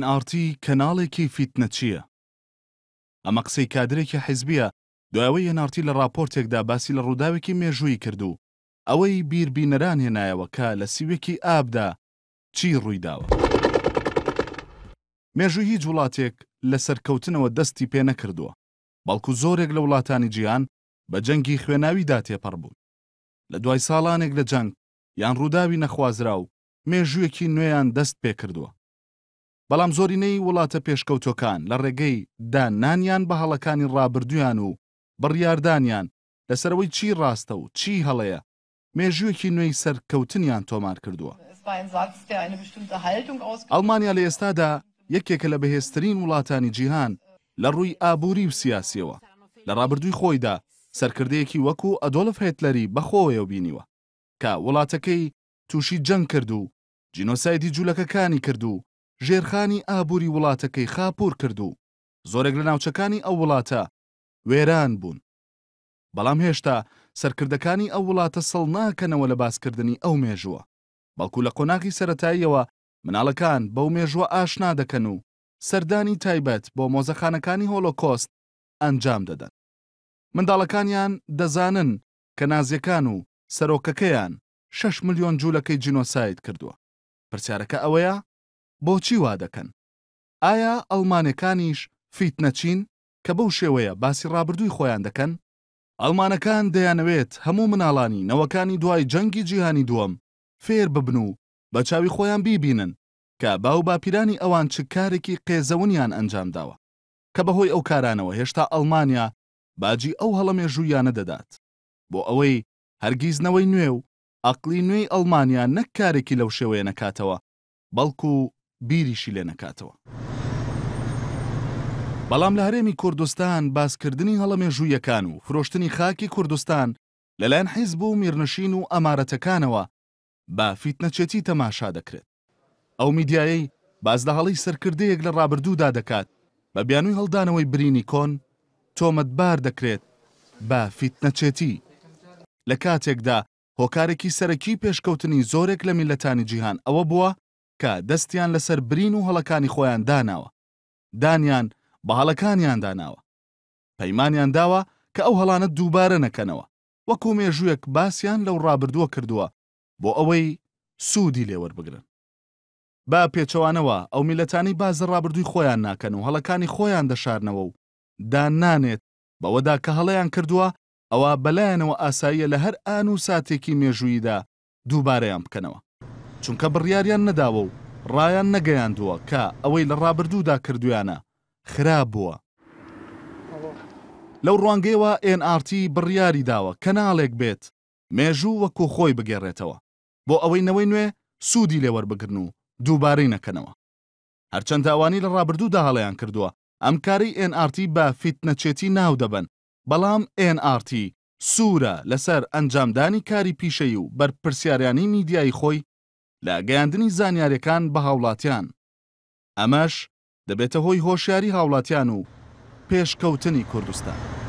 NRT کەناڵێکی فیتنە چییە؟ ئەمە قسەی کادرێکی حیزبیە دوایەوەی NRT لە راپۆرتێکدا باسی لە ڕووداوێکی مێژووی کردو ئەوەی بیربینەران هێنایەوە کە لە سیوێکی ئابدا چی ڕوویداوە. مێژووی هیچ وڵاتێک لە سەرکەوتنەوە دەستی پێ نەکردووە بەڵکو زۆرێک لە وڵاتانی جیان بە جەنگی خوێناویدا تێپەڕ بوو لە دوای ساڵانێک لە جەنگ یان ڕووداوی نەخوازرا و مێژوویەکی نوێیان دەست پێ کردووە بەڵام زۆرینەی وڵاتە پێشکەوتۆکان لە ڕێگەی دانانیان بە هەڵەکانی ڕابردویان و بڕیاردانیان لەسەرەوەی چی ڕاستە و چی هەڵەیە مێژوویەکی نوێی سەرکەوتنیان تۆمار کردووە ئەڵمانیا لە ئێستادا یەکێکە لە بەهێسترین وڵاتانی جیهان لە ڕووی ئابووری و سیاسیەوە لە ڕابردووی خۆیدا سەرکردەیەکی وەکو ئەدۆڵف هێتلەری بەخۆیەوە بینیوە کە وڵاتەکەی تووشی جەنگ کرد و جینۆسایدی جوولەکەکانی کرد و ژێرخانی ئابووری وڵاتەکەی خاپور کرد و زۆرێک لە ناوچەکانی ئەو وڵاتە وێران بوون بەڵام هێشتا سەرکردەکانی ئەو وڵاتە سەڵ ناکەنەوە لە باسکردنی ئەو مێژووە بەڵکو لە قۆناقی سەتاییەوە مناڵەکان بەو مێژوە ئاشنا دەکەن و سەردانی تایبەت بۆ مۆزەخانەکانی هۆلۆکۆست ئەنجام دەدەن منداڵەکانیان دەزانن کە نازیەکان و سەرۆکەکەیان 6 ملیۆن جوولەکەی جینۆسایت کردووە پرسیارەکە ئەوەیە بۆچی وا دەکەن ئایا ئەڵمانەکانیش فیت نەچین کە بەو شێوەیە باسی ڕابردووی خۆیان دەکەن ئەڵمانەکان دەیانەوێت هەموو مناڵانی نەوەکانی دوای جەنگی جیهانی دووەم فێر ببن و بە چاوی خۆیان بیبینن کە باو باپیرانی ئەوان چ کارێکی قێزەونیان ئەنجام داوە کە بەهۆی ئەو کارانەوە هێشتا ئەڵمانیا باجی ئەو هەڵەمێژوویانە دەدات بۆ ئەوەی هەرگیزنەوەی نوێ و ئەقلی نوێی ئەڵمانیا نەک کارێکی لەو شێوەیە نەکاتەوە بەڵکو و بیریشی لێ نەکاتەوە. بەڵام لە هەرێمی کوردستان باسکردنی هەڵەمێژوویەکان و فرۆشتنی خاکی کوردستان لەلایەن حیزب و میرنشین و ئەمارەتەکانەوە با فیتنەچێتی تەماشا دەکرێت. ئەو میدیایی باز لە هەڵی سەرکردەیەک لە ڕابردوودا دەکات بە بیانووی هەڵدانەوەی برینی کۆن تۆمەتبار دەکرێت با فیتنەچێتی. لە کاتێکدا هۆکارێکی سەرەکی پێشکەوتنی زۆرێک لە میلەتانی جیهان ئەوە بووە کە دەستیان لەسەر برین و هەڵەکانی خۆیان داناوە دانیان بە هەڵەکانیان داناوە پەیمانیان داوە کە ئەو هەڵانە دووبارە نەکەنەوە وەکو مێژوویەک باسییان لەو ڕابردووە کردووە بۆ ئەوەی سوودی لێوەربگرن با پێچەوانەوە ئەو میلەتانی بازە ڕابردووی خۆیان ناکەن و هەڵەکانی خۆیان دەشارنەوە و دان نانێت بەوەدا کە هەڵەیان کردووە ئەوە بەلایەنەوە ئاساییە لە هەر ئان و ساتێکی مێژوویدا دووبارەیان بکەنەوە چونکە بڕیاریان نەداوە و ڕایان نەگەیاندووە کە ئەوەی لە ڕابردوودا کردویانە خراپ بووە لەو ڕوانگەیەوە NRT بڕیاری داوە کەناڵێک بێت مێژوو وەکو خۆی بگێڕێتەوە بۆ ئەوەی نەوەی نوێ سوودی لێوەربگرن و دووبارەی نەکەنەوە هەرچەند داوانی لە ڕابردوودا هەڵەیان کردووە ئەمکاری NRT بە فیت نەچێتی ناو دەبن بەڵام NRT سوورە لەسەر ئەنجامدانی کاری پیشەی و بەرپرسیاریانی میدیایی خۆی لە گەیاندنی زانیاریەکان بە هاوڵاتیان ئەمەش دەبێتە هۆی هۆشیاری هاوڵاتیان و پێشکەوتنی کوردستان.